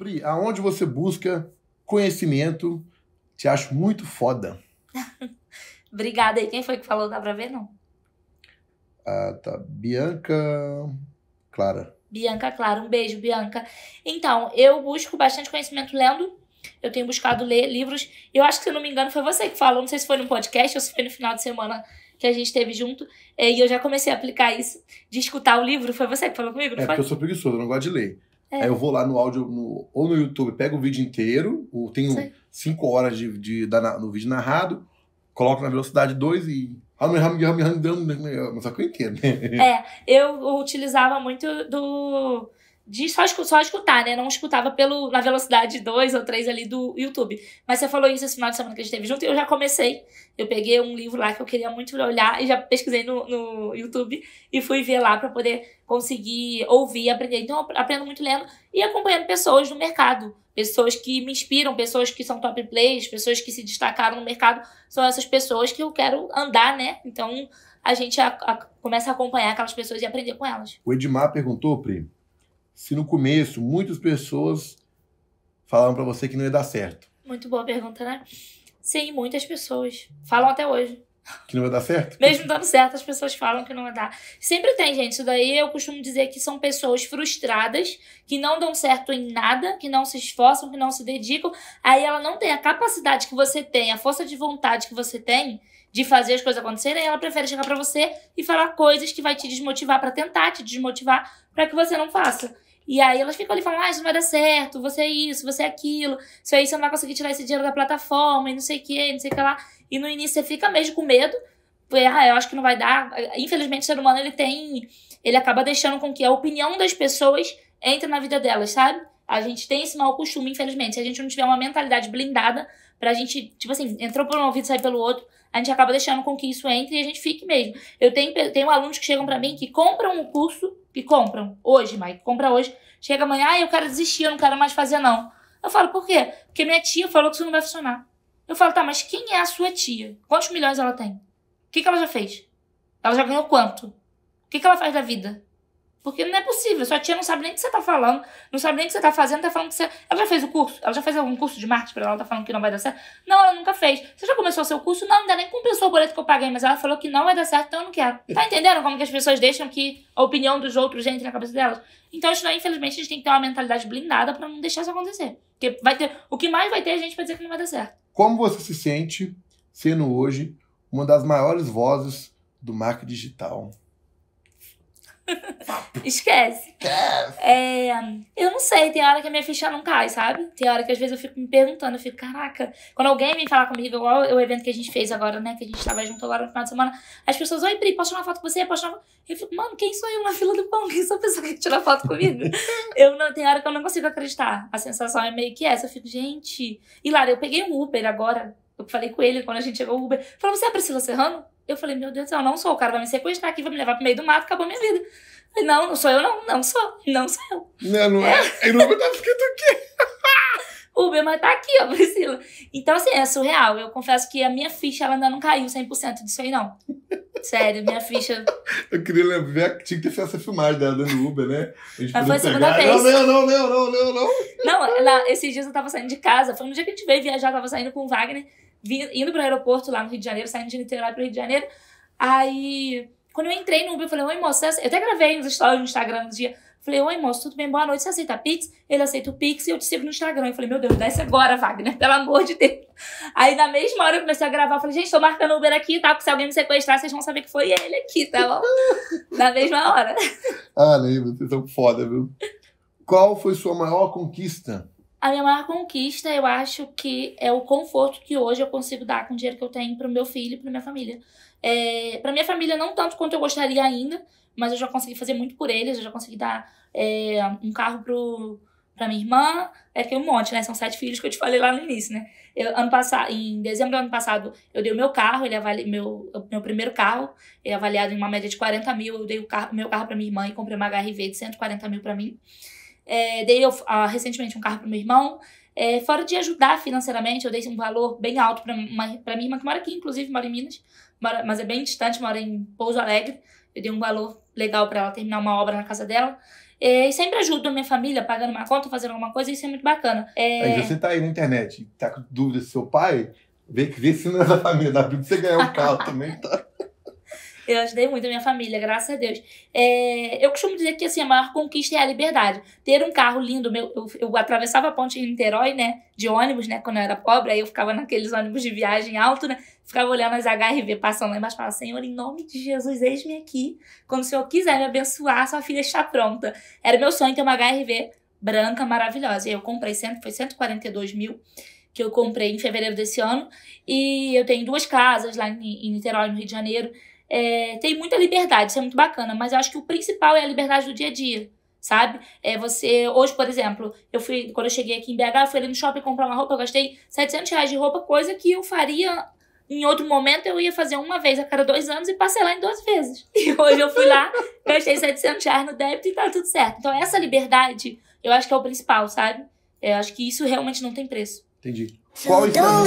Pri, aonde você busca conhecimento? Te acho muito foda. Obrigada. E quem foi que falou? Dá pra ver, não? Ah, tá. Bianca Clara. Bianca Clara. Um beijo, Bianca. Então, eu busco bastante conhecimento lendo. Eu tenho buscado ler livros. Eu acho que, se eu não me engano, foi você que falou. Não sei se foi no podcast ou se foi no final de semana que a gente teve junto. É, e eu já comecei a aplicar isso de escutar o livro. Foi você que falou comigo, não é, foi? É, porque eu sou preguiçoso, eu não gosto de ler. É. Aí eu vou lá no áudio, no, ou no YouTube, pego o vídeo inteiro, ou tenho Sim. cinco horas de, de, de na, no vídeo narrado, coloco na velocidade 2 e. Só que eu entendo. É, eu utilizava muito do de só, só escutar, né? Não escutava pelo, na velocidade 2 ou 3 ali do YouTube. Mas você falou isso esse final de semana que a gente teve junto e eu já comecei. Eu peguei um livro lá que eu queria muito olhar e já pesquisei no, no YouTube e fui ver lá para poder conseguir ouvir e aprender. Então eu aprendo muito lendo e acompanhando pessoas no mercado. Pessoas que me inspiram, pessoas que são top players, pessoas que se destacaram no mercado. São essas pessoas que eu quero andar, né? Então a gente a, a, começa a acompanhar aquelas pessoas e aprender com elas. O Edmar perguntou, Pri, se no começo muitas pessoas falaram para você que não ia dar certo? Muito boa pergunta, né? Sim, muitas pessoas falam até hoje. Que não vai dar certo? Mesmo dando certo, as pessoas falam que não vai dar. Sempre tem, gente. Isso daí eu costumo dizer que são pessoas frustradas, que não dão certo em nada, que não se esforçam, que não se dedicam. Aí ela não tem a capacidade que você tem, a força de vontade que você tem de fazer as coisas acontecerem, ela prefere chegar para você e falar coisas que vai te desmotivar para tentar, te desmotivar para que você não faça. E aí elas ficam ali falando, ah, isso não vai dar certo, você é isso, você é aquilo, isso aí você não vai conseguir tirar esse dinheiro da plataforma e não sei o que, não sei o que lá. E no início você fica mesmo com medo, porque, ah, eu acho que não vai dar. Infelizmente o ser humano, ele tem, ele acaba deixando com que a opinião das pessoas entre na vida delas, sabe? A gente tem esse mau costume, infelizmente. Se a gente não tiver uma mentalidade blindada pra gente, tipo assim, entrou por um ouvido, sai pelo outro, a gente acaba deixando com que isso entre e a gente fique mesmo. Eu tenho, tenho alunos que chegam para mim que compram o curso, que compram hoje, Mike, compra hoje, chega amanhã, ah, eu quero desistir, eu não quero mais fazer não. Eu falo, por quê? Porque minha tia falou que isso não vai funcionar. Eu falo, tá, mas quem é a sua tia? Quantos milhões ela tem? O que, que ela já fez? Ela já ganhou quanto? O que, que ela faz da vida? Porque não é possível, sua tia não sabe nem o que você tá falando, não sabe nem o que você tá fazendo, tá falando que você. Ela já fez o curso, ela já fez algum curso de marketing pra ela, ela tá falando que não vai dar certo. Não, ela nunca fez. Você já começou o seu curso? Não, ainda nem cumpriu o boleto que eu paguei, mas ela falou que não vai dar certo, então eu não quero. Tá entendendo como que as pessoas deixam que a opinião dos outros entre na cabeça delas? Então, isso daí, infelizmente, a gente tem que ter uma mentalidade blindada para não deixar isso acontecer. Porque vai ter. O que mais vai ter a é gente pra dizer que não vai dar certo. Como você se sente sendo hoje uma das maiores vozes do marketing digital? Esquece. É, eu não sei, tem hora que a minha ficha não cai, sabe? Tem hora que às vezes eu fico me perguntando, eu fico, caraca, quando alguém vem falar comigo, igual o evento que a gente fez agora, né? Que a gente tava junto agora no final de semana, as pessoas, oi, Pri, posso tirar uma foto com você? Posso tirar uma... Eu fico, mano, quem sou eu na fila do pão? Quem sou a pessoa que tira foto comigo? eu não, tem hora que eu não consigo acreditar. A sensação é meio que essa. Eu fico, gente. E Lara, eu peguei um Uber agora. Eu falei com ele quando a gente chegou o Uber. Falou, você é a Priscila Serrano? Eu falei, meu Deus do céu, não sou. O cara vai me sequestrar aqui, vai me levar pro meio do mato, acabou minha vida. Falei, não, não sou eu, não. Não sou. Não sou eu. Não, né, não é. Eu não vou estar ficando aqui. Uber, mas tá aqui, ó, Priscila. Então, assim, é surreal. Eu confesso que a minha ficha ela ainda não caiu 100% disso aí, não. Sério, minha ficha. Eu queria lembrar que tinha que ter essa filmagem dela no Uber, né? Mas foi a segunda pegar. vez. Não, não, não, não, não, não, não. Não, ela, esses dias eu tava saindo de casa. Foi no dia que a gente veio viajar, eu tava saindo com o Wagner indo para o aeroporto lá no Rio de Janeiro, saindo de Niterói o Rio de Janeiro. Aí, quando eu entrei no Uber, eu falei, oi moça, eu até gravei nos stories no Instagram no dia. Falei, oi moço, tudo bem? Boa noite, você aceita Pix? Ele aceita o Pix e eu te sigo no Instagram. Eu falei, meu Deus, desce agora, Wagner, pelo amor de Deus. Aí na mesma hora eu comecei a gravar, eu falei, gente, tô marcando Uber aqui, tá? Porque se alguém me sequestrar, vocês vão saber que foi ele aqui, tá bom? na mesma hora. Ah, lembro, vocês são foda, viu? Qual foi sua maior conquista? A minha maior conquista, eu acho que é o conforto que hoje eu consigo dar com o dinheiro que eu tenho pro meu filho e pra minha família. É, pra minha família, não tanto quanto eu gostaria ainda, mas eu já consegui fazer muito por eles, eu já consegui dar é, um carro pro, pra minha irmã, é que um monte, né? São sete filhos que eu te falei lá no início, né? Eu, ano passado, em dezembro do ano passado, eu dei o meu carro, ele avali, meu, meu primeiro carro, é avaliado em uma média de 40 mil, eu dei o carro, meu carro pra minha irmã e comprei uma HRV de 140 mil pra mim. É, dei eu, ah, recentemente um carro pro meu irmão. É, fora de ajudar financeiramente, eu dei um valor bem alto para minha irmã que mora aqui, inclusive mora em Minas, mora, mas é bem distante, mora em Pouso Alegre. Eu dei um valor legal para ela terminar uma obra na casa dela. É, e sempre ajudo a minha família pagando uma conta, fazendo alguma coisa, isso é muito bacana. É... Aí você tá aí na internet, tá com dúvida do seu pai, Vê, vê se não é da família dá Bíblia, você ganhar um carro também. Tá... Eu ajudei muito a minha família, graças a Deus. É, eu costumo dizer que assim, a maior conquista é a liberdade. Ter um carro lindo, meu, eu, eu atravessava a ponte em Niterói, né? De ônibus, né? Quando eu era pobre, aí eu ficava naqueles ônibus de viagem alto, né? Ficava olhando as HRV passando lá embaixo e falava, Senhor, em nome de Jesus, eis-me aqui. Quando o Senhor quiser me abençoar, sua filha está pronta. Era meu sonho ter uma HRV branca maravilhosa. E eu comprei, cento, foi 142 mil que eu comprei em fevereiro desse ano. E eu tenho duas casas lá em Niterói, no Rio de Janeiro é, tem muita liberdade, isso é muito bacana, mas eu acho que o principal é a liberdade do dia a dia, sabe? É você, hoje, por exemplo, eu fui, quando eu cheguei aqui em BH, eu fui ali no shopping comprar uma roupa, eu gastei 700 reais de roupa, coisa que eu faria em outro momento eu ia fazer uma vez a cada dois anos e parcelar em 12 vezes. E hoje eu fui lá, gastei 700 reais no débito e tá tudo certo. Então essa liberdade, eu acho que é o principal, sabe? Eu acho que isso realmente não tem preço. Entendi. Qual então...